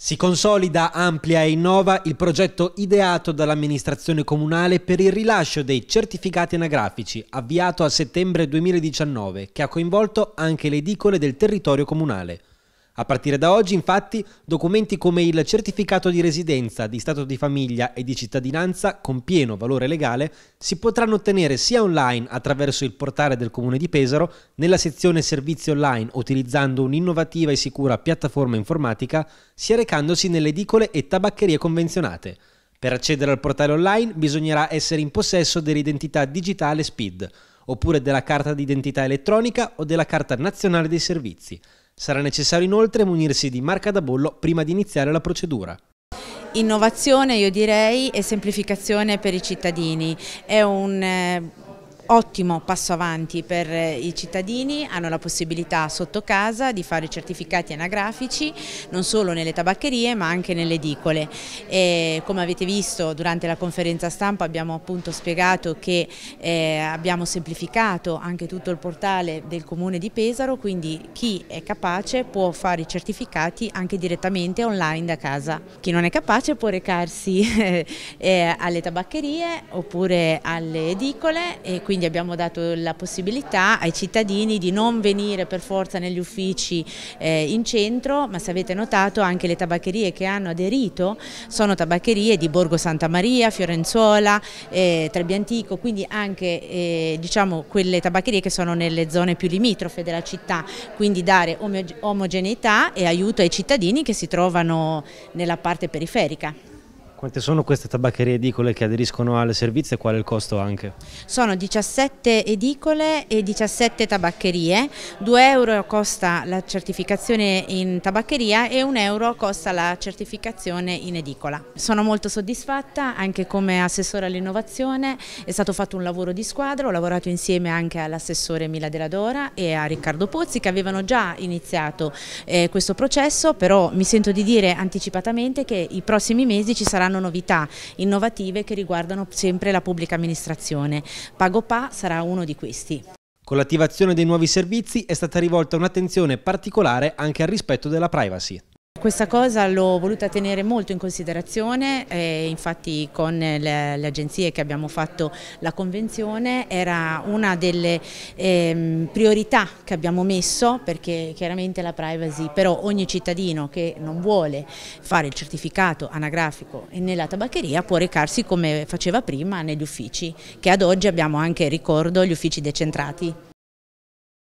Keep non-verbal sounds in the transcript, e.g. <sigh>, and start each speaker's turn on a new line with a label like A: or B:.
A: Si consolida, amplia e innova il progetto ideato dall'amministrazione comunale per il rilascio dei certificati anagrafici, avviato a settembre 2019, che ha coinvolto anche le edicole del territorio comunale. A partire da oggi, infatti, documenti come il certificato di residenza, di stato di famiglia e di cittadinanza con pieno valore legale si potranno ottenere sia online attraverso il portale del Comune di Pesaro, nella sezione servizi online utilizzando un'innovativa e sicura piattaforma informatica, sia recandosi nelle edicole e tabaccherie convenzionate. Per accedere al portale online bisognerà essere in possesso dell'identità digitale SPID, oppure della carta d'identità elettronica o della carta nazionale dei servizi. Sarà necessario inoltre munirsi di marca da bollo prima di iniziare la procedura.
B: Innovazione, io direi, e semplificazione per i cittadini. È un eh, ottimo passo avanti per eh, i cittadini, hanno la possibilità sotto casa di fare certificati anagrafici non solo nelle tabaccherie ma anche nelle edicole. E come avete visto durante la conferenza stampa abbiamo appunto spiegato che eh, abbiamo semplificato anche tutto il portale del comune di Pesaro, quindi chi è capace può fare i certificati anche direttamente online da casa. Chi non è capace può recarsi <laughs> eh, eh, alle tabaccherie oppure alle edicole e quindi quindi abbiamo dato la possibilità ai cittadini di non venire per forza negli uffici eh, in centro, ma se avete notato anche le tabaccherie che hanno aderito sono tabaccherie di Borgo Santa Maria, Fiorenzuola, eh, Trebbiantico, quindi anche eh, diciamo, quelle tabaccherie che sono nelle zone più limitrofe della città, quindi dare omogeneità e aiuto ai cittadini che si trovano nella parte periferica.
A: Quante sono queste tabaccherie edicole che aderiscono al servizio e qual è il costo anche?
B: Sono 17 edicole e 17 tabaccherie, 2 euro costa la certificazione in tabaccheria e 1 euro costa la certificazione in edicola. Sono molto soddisfatta anche come assessore all'innovazione, è stato fatto un lavoro di squadra, ho lavorato insieme anche all'assessore Mila Della Dora e a Riccardo Pozzi che avevano già iniziato eh, questo processo, però mi sento di dire anticipatamente che i prossimi mesi ci saranno saranno novità innovative che riguardano sempre la pubblica amministrazione. PagoPA sarà uno di questi.
A: Con l'attivazione dei nuovi servizi è stata rivolta un'attenzione particolare anche al rispetto della privacy.
B: Questa cosa l'ho voluta tenere molto in considerazione, infatti con le, le, agenzie che abbiamo fatto la convenzione era una delle eh, priorità che abbiamo messo perché chiaramente la privacy, però ogni cittadino che non vuole fare il certificato anagrafico nella tabaccheria può recarsi come faceva prima negli uffici, che ad oggi abbiamo anche, ricordo, gli uffici decentrati.